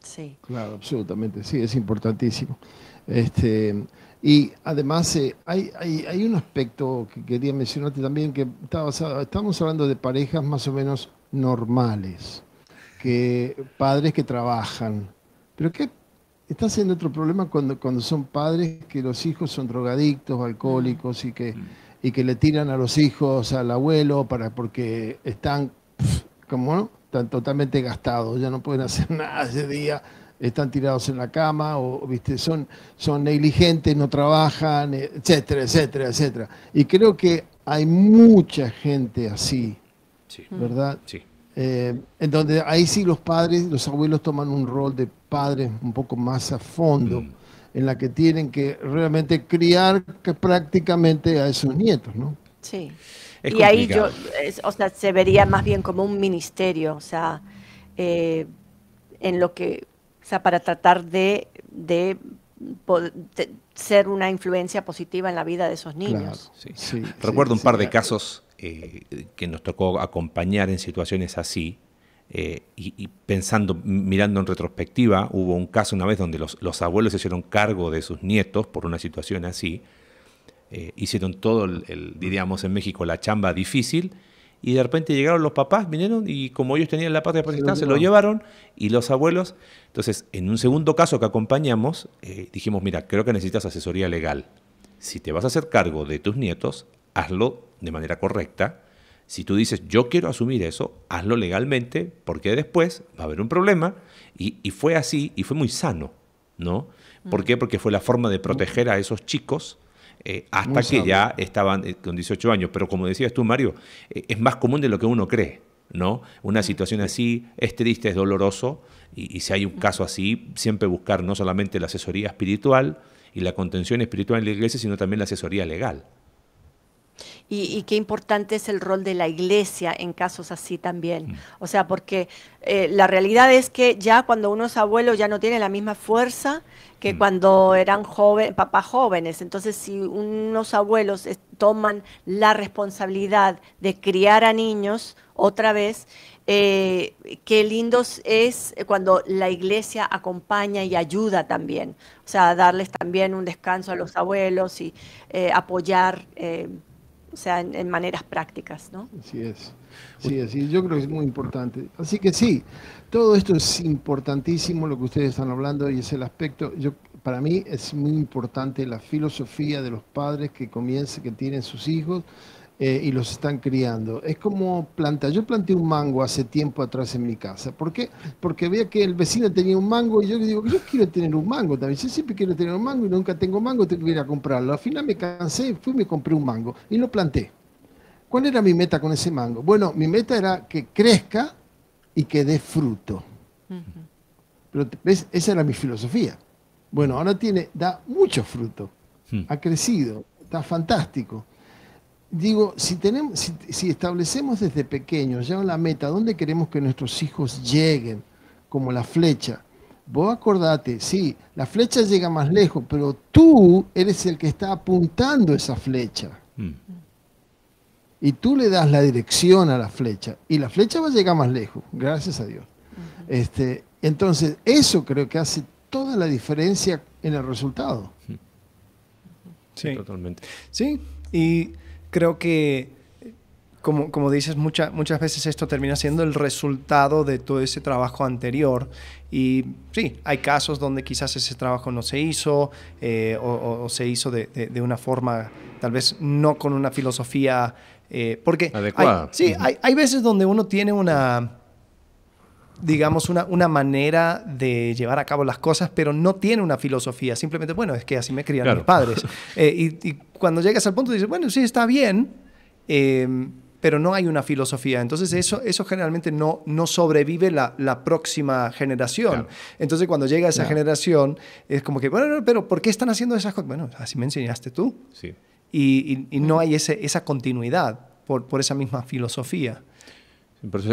Sí. Claro, absolutamente, sí, es importantísimo. Este, y además eh, hay, hay, un aspecto que quería mencionarte también, que está estamos hablando de parejas más o menos normales, que padres que trabajan, pero ¿qué está haciendo otro problema cuando, cuando son padres que los hijos son drogadictos, alcohólicos y que... Mm y que le tiran a los hijos, al abuelo, para, porque están, como no? están totalmente gastados, ya no pueden hacer nada ese día, están tirados en la cama, o viste, son, son negligentes, no trabajan, eh, etcétera, etcétera, etcétera. Y creo que hay mucha gente así, ¿verdad? Sí. Eh, en donde ahí sí los padres, los abuelos toman un rol de padres un poco más a fondo. Mm en la que tienen que realmente criar prácticamente a esos nietos, ¿no? Sí. y ahí yo, o sea, se vería más bien como un ministerio, o sea, eh, en lo que, o sea, para tratar de, ser una influencia positiva en la vida de esos niños. Recuerdo un par de casos eh, que nos tocó acompañar en situaciones así, eh, y, pensando, mirando en retrospectiva, hubo un caso una vez donde los, abuelos se hicieron cargo de sus nietos por una situación así. Eh, hicieron todo, el, diríamos en México, la chamba difícil. Y de repente llegaron los papás, vinieron y como ellos tenían la patria potestad, se lo llevaron y los abuelos. Entonces, en un segundo caso que acompañamos, eh, dijimos, mira, creo que necesitas asesoría legal. Si te vas a hacer cargo de tus nietos, hazlo de manera correcta si tú dices, yo quiero asumir eso, hazlo legalmente, porque después va a haber un problema. Y, fue así, y fue muy sano, ¿no? ¿Por mm. qué? Porque fue la forma de proteger a esos chicos eh, hasta que ya estaban eh, con 18 años. Pero como decías tú, Mario, eh, es más común de lo que uno cree, ¿no? Una mm. situación así es triste, es doloroso, y si hay un caso mm. así, siempre buscar no solamente la asesoría espiritual y la contención espiritual en la iglesia, sino también la asesoría legal y, qué importante es el rol de la iglesia en casos así también. Mm. O sea, porque eh, la realidad es que ya cuando unos abuelos ya no tienen la misma fuerza que mm. cuando eran joven, papás jóvenes. Entonces, si unos abuelos toman la responsabilidad de criar a niños otra vez, eh, qué lindo es cuando la iglesia acompaña y ayuda también. O sea, darles también un descanso a los abuelos y eh, apoyar o sea, en, maneras prácticas, ¿no? Así es, sí, así yo creo que es muy importante. Así que sí, todo esto es importantísimo, lo que ustedes están hablando, y es el aspecto, yo, para mí es muy importante la filosofía de los padres que comiencen, que tienen sus hijos, eh, y los están criando. Es como plantar. Yo planté un mango hace tiempo atrás en mi casa. ¿Por qué? Porque veía que el vecino tenía un mango y yo le digo, yo quiero tener un mango también. siempre quiero tener un mango y nunca tengo mango, tengo que ir a comprarlo. Al final me cansé, fui y me compré un mango y lo planté. ¿Cuál era mi meta con ese mango? Bueno, mi meta era que crezca y que dé fruto. Pero esa era mi filosofía. Bueno, ahora tiene, da mucho fruto. Hmm. Ha crecido, está fantástico digo, si, tenemos, si, establecemos desde pequeños ya la meta, ¿dónde queremos que nuestros hijos lleguen? Como la flecha. Vos acordate, sí, la flecha llega más lejos, pero tú eres el que está apuntando esa flecha. Mm. Y tú le das la dirección a la flecha. Y la flecha va a llegar más lejos, gracias a Dios. este, entonces, eso creo que hace toda la diferencia en el resultado. Mm. Sí, sí. totalmente. Sí, y creo que, como, dices, muchas veces esto termina siendo el resultado de todo ese trabajo anterior. Y sí, hay casos donde quizás ese trabajo no se hizo eh, o, se hizo de, una forma, tal vez no con una filosofía eh, porque Adecuada. sí, hay, veces donde uno tiene una, digamos, una, manera de llevar a cabo las cosas, pero no tiene una filosofía. Simplemente, bueno, es que así me criaron mis padres. Eh, y, cuando llegas al punto dices, bueno, sí, está bien, eh, pero no hay una filosofía. Entonces eso, eso generalmente no, sobrevive la, próxima generación. Entonces cuando llega esa generación es como que, bueno, pero ¿por qué están haciendo esas cosas? Bueno, así me enseñaste tú. Sí. Y, no hay esa continuidad por esa misma filosofía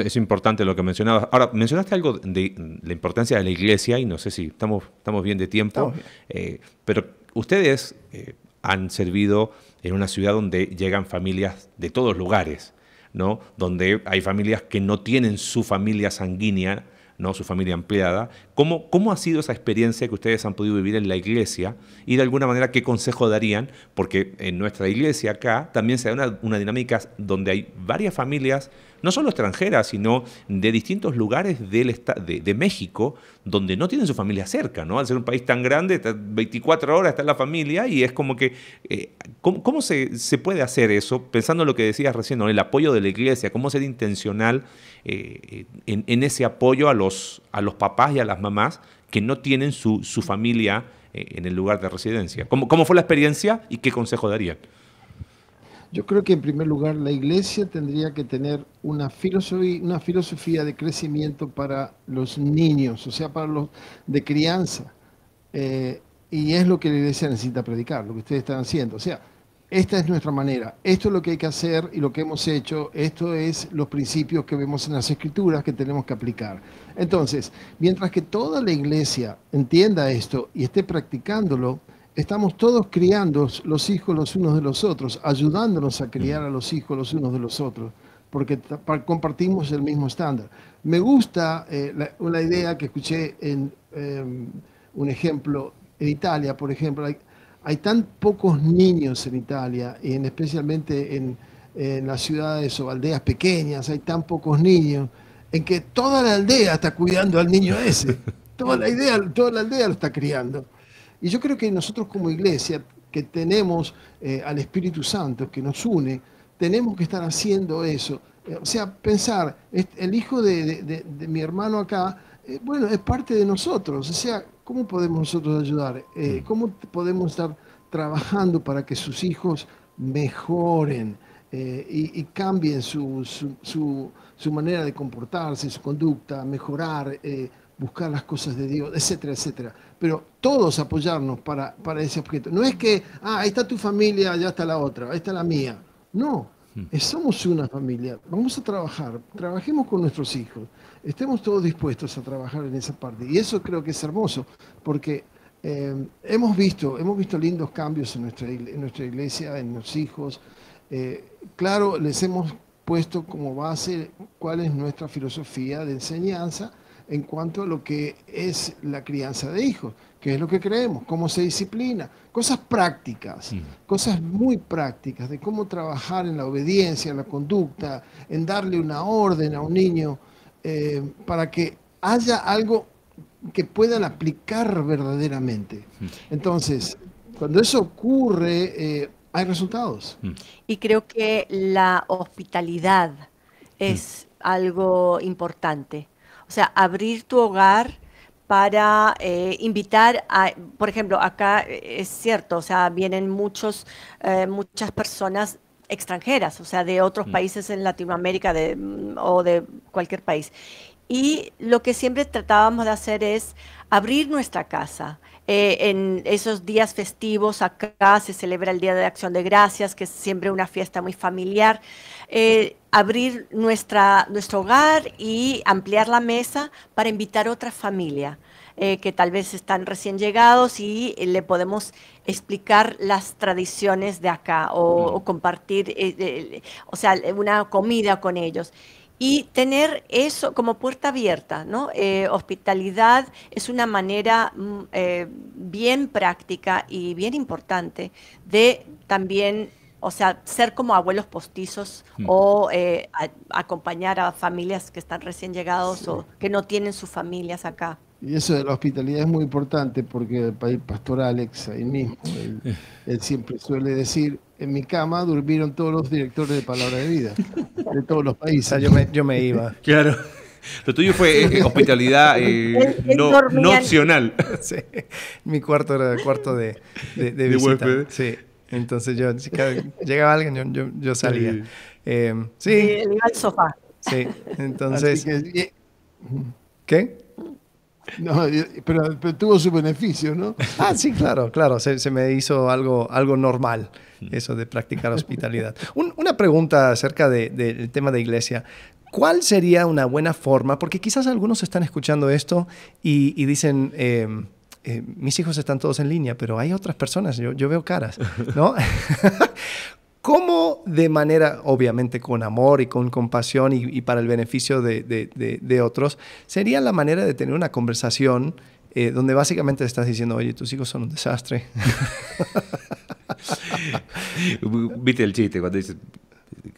es importante lo que mencionabas. Ahora, mencionaste algo de la importancia de la iglesia y no sé si estamos, estamos bien de tiempo, eh, pero ustedes eh, han servido en una ciudad donde llegan familias de todos lugares, ¿no? donde hay familias que no tienen su familia sanguínea, ¿no? su familia ampliada, ¿Cómo, ha sido esa experiencia que ustedes han podido vivir en la iglesia? Y de alguna manera, ¿qué consejo darían? Porque en nuestra iglesia acá también se da una, dinámica donde hay varias familias, no solo extranjeras, sino de distintos lugares del de, México, donde no tienen su familia cerca, ¿no? Al ser un país tan grande, 24 horas está la familia y es como que, eh, ¿cómo, se, puede hacer eso? Pensando en lo que decías recién, ¿no? el apoyo de la iglesia, ¿cómo ser intencional eh, en, en, ese apoyo a los, a los papás y a las mamás que no tienen su, familia eh, en el lugar de residencia. ¿Cómo, ¿Cómo fue la experiencia y qué consejo darían? Yo creo que en primer lugar la iglesia tendría que tener una filosofía, una filosofía de crecimiento para los niños, o sea, para los de crianza. Eh, y es lo que la iglesia necesita predicar, lo que ustedes están haciendo. O sea, esta es nuestra manera, esto es lo que hay que hacer y lo que hemos hecho, esto es los principios que vemos en las escrituras que tenemos que aplicar. Entonces, mientras que toda la iglesia entienda esto y esté practicándolo, estamos todos criando los hijos los unos de los otros, ayudándonos a criar a los hijos los unos de los otros, porque compartimos el mismo estándar. Me gusta eh, una idea que escuché en em, un ejemplo en Italia, por ejemplo hay tan pocos niños en Italia, en, especialmente en, las ciudades o aldeas pequeñas, hay tan pocos niños, en que toda la aldea está cuidando al niño ese. Toda la, idea, toda la aldea lo está criando. Y yo creo que nosotros como iglesia, que tenemos eh, al Espíritu Santo que nos une, tenemos que estar haciendo eso. Eh, o sea, pensar, el hijo de, mi hermano acá, eh, bueno, es parte de nosotros. O sea, ¿Cómo podemos nosotros ayudar? Eh, mm. ¿Cómo podemos estar trabajando para que sus hijos mejoren eh, y, cambien su, su, manera de comportarse, su conducta, mejorar, eh, buscar las cosas de Dios, etcétera, etcétera? Pero todos apoyarnos para, para ese objeto. No es que, ah, ahí está tu familia, allá está la otra, ahí está la mía. No, somos una familia, vamos a trabajar, trabajemos con nuestros hijos, estemos todos dispuestos a trabajar en esa parte. Y eso creo que es hermoso, porque eh, hemos, visto, hemos visto lindos cambios en nuestra, iglesia, en nuestros hijos. Eh, claro, les hemos puesto como base cuál es nuestra filosofía de enseñanza en cuanto a lo que es la crianza de hijos, qué es lo que creemos, cómo se disciplina, cosas prácticas, mm. cosas muy prácticas de cómo trabajar en la obediencia, en la conducta, en darle una orden a un niño eh, para que haya algo que puedan aplicar verdaderamente. Mm. Entonces, cuando eso ocurre, eh, hay resultados. Mm. Y creo que la hospitalidad es algo importante. O sea, abrir tu hogar para eh, invitar a, por ejemplo, acá eh, es cierto, o sea, vienen muchos, eh, muchas personas extranjeras, o sea, de otros mm. países en Latinoamérica de, mm, o de cualquier país. Y lo que siempre tratábamos de hacer es abrir nuestra casa, eh, en esos días festivos acá se celebra el Día de Acción de Gracias, que es siempre una fiesta muy familiar. Eh, abrir nuestra, nuestro hogar y ampliar la mesa para invitar a otra familia. Eh, que tal vez están recién llegados y le podemos explicar las tradiciones de acá o, mm. compartir, o sea, una comida con ellos y tener eso como puerta abierta, ¿no? Eh, hospitalidad es una manera mm, eh, bien práctica y bien importante de también, o sea, ser como abuelos postizos mm. o eh, acompañar a familias que están recién llegados o que no tienen sus familias acá. Y eso de la hospitalidad es muy importante porque el pastor Alex, ahí mismo, él, siempre suele decir, en mi cama durmieron todos los directores de Palabra de Vida, de todos los países. yo, me, iba. Claro. Lo tuyo fue eh, eh, hospitalidad eh, no, opcional. Mi cuarto era el cuarto de, de, de sí. Entonces yo, si llegaba alguien, yo, yo, salía. sí. sofá. Sí, entonces... ¿Qué? No, eh, pero, tuvo su beneficio, ¿no? Ah, sí, claro, claro. Se, me hizo algo, algo normal mm. eso de practicar hospitalidad. una pregunta acerca del tema de iglesia. ¿Cuál sería una buena forma? Porque quizás algunos están escuchando esto y, dicen... Eh, eh, mis hijos están todos en línea, pero hay otras personas, yo, yo veo caras, ¿no? ¿Cómo de manera, obviamente con amor y con compasión y, para el beneficio de, otros, sería la manera de tener una conversación eh, donde básicamente estás diciendo, oye, tus hijos son un desastre? Viste el chiste cuando dices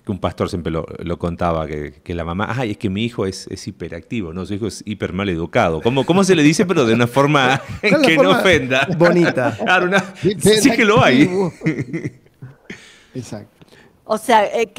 que un pastor siempre lo, contaba, que, la mamá, ay, es que mi hijo es, hiperactivo, no, su hijo es hiper mal educado. ¿Cómo, cómo se le dice, pero de una forma que no ofenda? Bonita. sí que lo hay. Exacto. O sea, eh,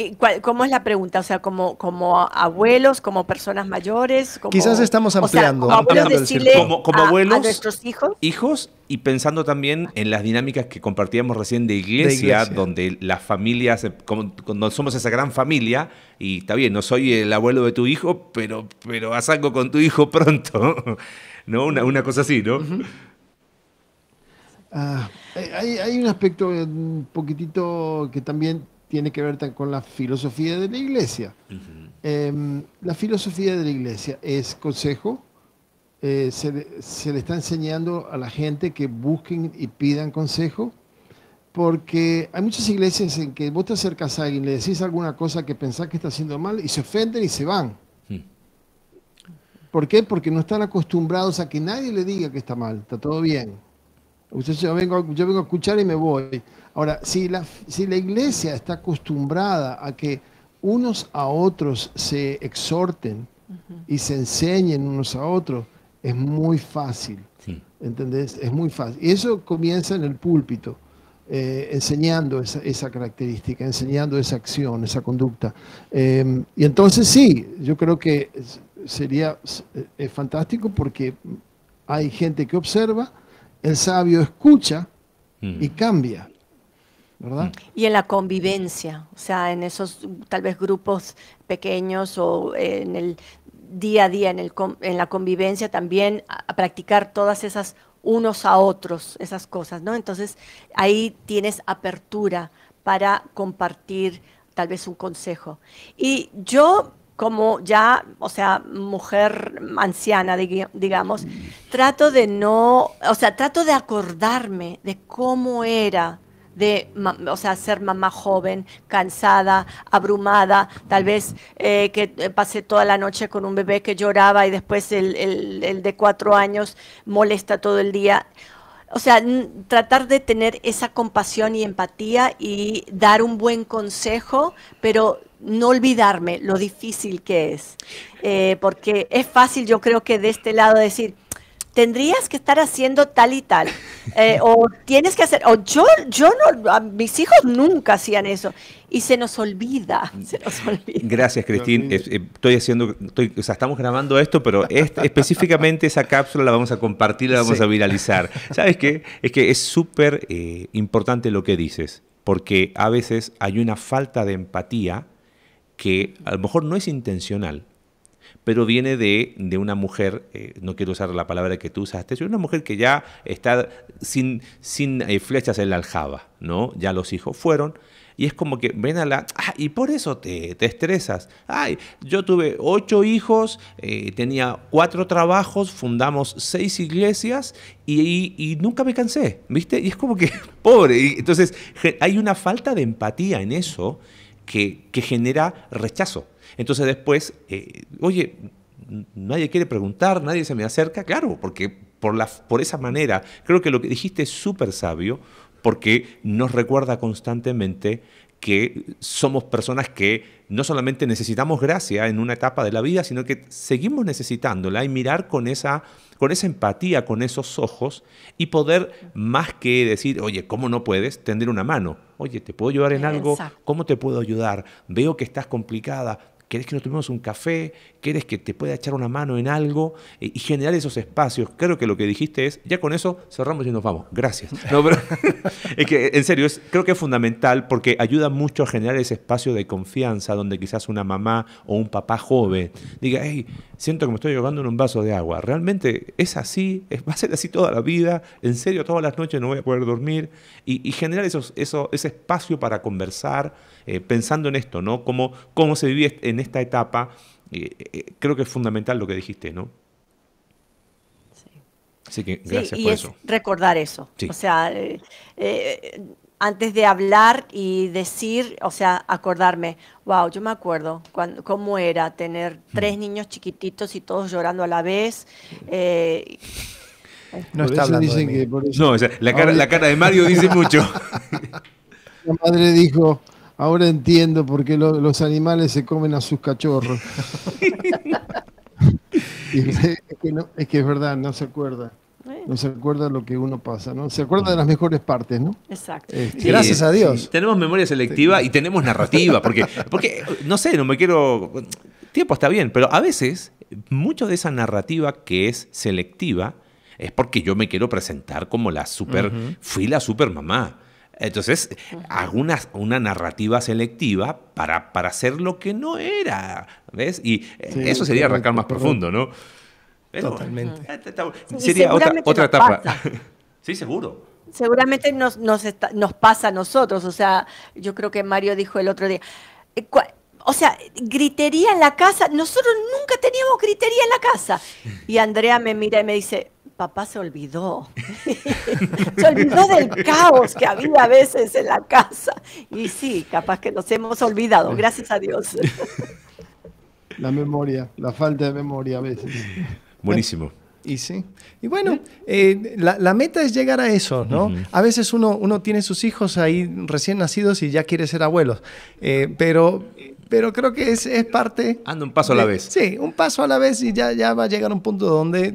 ¿cómo es la pregunta? O sea, como, como abuelos, como personas mayores. Como, Quizás estamos ampliando. O sea, como abuelos, como, nuestros hijos. Hijos y pensando también en las dinámicas que compartíamos recién de iglesia, donde las familias, cuando somos esa gran familia, y está bien, no soy el abuelo de tu hijo, pero, pero haz algo con tu hijo pronto. ¿No? Una, cosa así, ¿no? ah. Eh, hay, un aspecto eh, un poquitito que también tiene que ver con la filosofía de la iglesia. Em, la filosofía de la iglesia es consejo, eh, se, le está enseñando a la gente que busquen y pidan consejo, porque hay muchas iglesias en que vos te acercas a alguien, le decís alguna cosa que pensás que está haciendo mal y se ofenden y se van. Hmm. ¿Por qué? Porque no están acostumbrados a que nadie le diga que está mal, está todo bien. Usted, yo, vengo, yo vengo a escuchar y me voy. Ahora, si la, si la iglesia está acostumbrada a que unos a otros se exhorten y se enseñen unos a otros, es muy fácil. ¿Entendés? Es muy fácil. Y eso comienza en el púlpito, eh, enseñando esa, esa, característica, enseñando esa acción, esa conducta. Em, y entonces sí, yo creo que sería fantástico porque hay gente que observa, el sabio escucha mm. y cambia. ¿verdad? Y en la convivencia, o sea, en esos tal vez grupos pequeños o eh, en el día a día, en, el, en la convivencia también, a practicar todas esas unos a otros, esas cosas, ¿no? Entonces ahí tienes apertura para compartir tal vez un consejo. Y yo como ya, o sea, mujer anciana, digamos, trato de no, o sea, trato de acordarme de cómo era de, o sea, ser mamá joven, cansada, abrumada, tal vez eh, que eh, pasé toda la noche con un bebé que lloraba y después el, el, el de cuatro años molesta todo el día o sea, tratar de tener esa compasión y empatía y dar un buen consejo, pero no olvidarme lo difícil que es. Eh, porque es fácil, yo creo que de este lado decir, tendrías que estar haciendo tal y tal. Eh, o tienes que hacer, o yo, yo no, mis hijos nunca hacían eso. Y se nos olvida, se nos olvida. Gracias, Cristín. Eh, estoy haciendo, o sea, estamos grabando esto, pero específicamente esa cápsula la vamos a compartir, la vamos a viralizar. ¿Sabes qué? Es que es súper eh, importante lo que dices, porque a veces hay una falta de empatía que a lo mejor no es intencional, pero viene de, una mujer, eh, no quiero usar la palabra que tú usaste, una mujer que ya está sin, sin eh, flechas en la aljaba, ¿no? Ya los hijos fueron. Y es como que ven a la... Ah, y por eso te, estresas. Ay, yo tuve ocho hijos, eh, tenía cuatro trabajos, fundamos seis iglesias y, nunca me cansé, ¿viste? Y es como que, pobre. entonces hay una falta de empatía en eso que genera rechazo. Entonces después, eh, oye, nadie quiere preguntar, nadie se me acerca, claro, porque por, esa manera, creo que lo que dijiste es súper sabio, porque nos recuerda constantemente que somos personas que no solamente necesitamos gracia en una etapa de la vida, sino que seguimos necesitándola y mirar con esa, con esa empatía, con esos ojos y poder más que decir, oye, ¿cómo no puedes? Tender una mano. Oye, ¿te puedo ayudar en algo? ¿Cómo te puedo ayudar? Veo que estás complicada. ¿Querés que nos tomemos un café? ¿Querés que te pueda echar una mano en algo? Eh, y generar esos espacios. Creo que lo que dijiste es, ya con eso cerramos y nos vamos. Gracias. No, es que, en serio, es, creo que es fundamental porque ayuda mucho a generar ese espacio de confianza donde quizás una mamá o un papá joven diga, hey, siento que me estoy ahogando en un vaso de agua. Realmente es así, va a ser así toda la vida. En serio, todas las noches no voy a poder dormir. Y, generar esos, eso, ese espacio para conversar eh, pensando en esto, ¿no? Cómo, cómo se vive en esta etapa, eh, eh, creo que es fundamental lo que dijiste, ¿no? Sí. Así que gracias sí, y es eso. Recordar eso. O sea, antes de hablar y decir, o sea, acordarme, wow, yo me acuerdo cómo era tener tres niños chiquititos y todos llorando a la vez. no está hablando No, o sea, la, la cara de Mario dice mucho. La madre dijo, Ahora entiendo por qué los animales se comen a sus cachorros. es, que es verdad, no se acuerda. No se acuerda lo que uno pasa, ¿no? Se acuerda de las mejores partes, ¿no? Exacto. Este, gracias a Dios. Tenemos memoria selectiva y tenemos narrativa, porque, porque, no sé, no me quiero... Tiempo está bien, pero a veces mucho de esa narrativa que es selectiva es porque yo me quiero presentar como la super... Fui la super mamá entonces, hago una, narrativa selectiva para, hacer lo que no era. ¿Ves? Y eh, eso sería arrancar más profundo, ¿no? Totalmente. Eh, sería otra, etapa. sí, seguro. Seguramente nos, nos, nos pasa a nosotros. O sea, yo creo que Mario dijo el otro día. Eh, o sea, gritería en la casa. Nosotros nunca teníamos gritería en la casa. Y Andrea me mira y me dice, papá se olvidó. se olvidó del caos que había a veces en la casa. Y sí, capaz que nos hemos olvidado, gracias a Dios. la memoria, la falta de memoria a veces. Buenísimo. Y sí. Y bueno, ¿Eh? Eh, la, meta es llegar a eso, ¿no? A veces uno, tiene sus hijos ahí recién nacidos y ya quiere ser abuelos. Eh, pero pero creo que es, parte... Anda un paso a la vez. Sí, un paso a la vez y ya, ya va a llegar un punto donde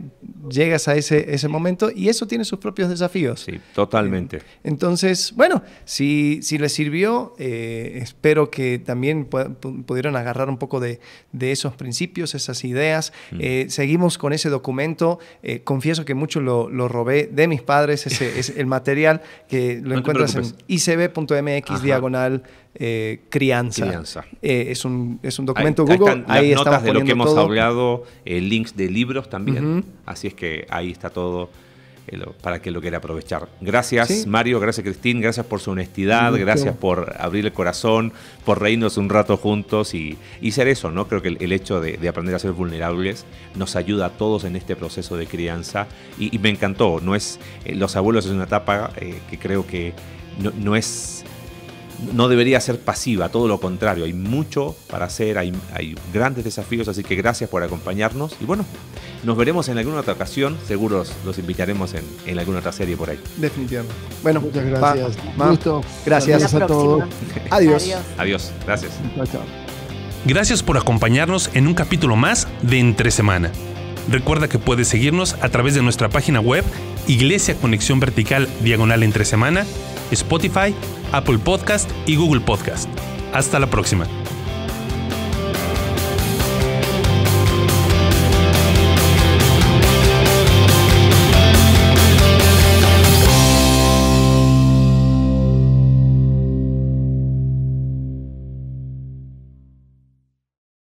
llegas a ese, ese momento y eso tiene sus propios desafíos. Sí, totalmente. Entonces, bueno, si, si les sirvió, eh, espero que también pudieran pudieron agarrar un poco de, esos principios, esas ideas. Mm. Eh, seguimos con ese documento. Eh, confieso que mucho lo, robé de mis padres, ese es el material que lo encuentras en icb.mx eh, crianza. Eh, es, un, es un documento Google. Ahí, notas de lo que hemos hablado, eh, links de libros también. Así es que ahí está todo para que lo quiera aprovechar. Gracias Mario, gracias Cristín, gracias por su honestidad, gracias por abrir el corazón, por reírnos un rato juntos y, y ser eso, ¿no? Creo que el, hecho de, aprender a ser vulnerables nos ayuda a todos en este proceso de crianza y, me encantó, no es, los abuelos es una etapa que creo que no, no es no debería ser pasiva, todo lo contrario, hay mucho para hacer, hay, grandes desafíos, así que gracias por acompañarnos y bueno, nos veremos en alguna otra ocasión, seguro los, invitaremos en, alguna otra serie por ahí. Definitivamente. Bueno, muchas gracias. gusto. Gracias, a todos. Adiós. Adiós. Gracias. Gracias por acompañarnos en un capítulo más de Entre Semana. Recuerda que puedes seguirnos a través de nuestra página web Iglesia Conexión Vertical Diagonal Entre Semana Spotify, Apple Podcast y Google Podcast. Hasta la próxima.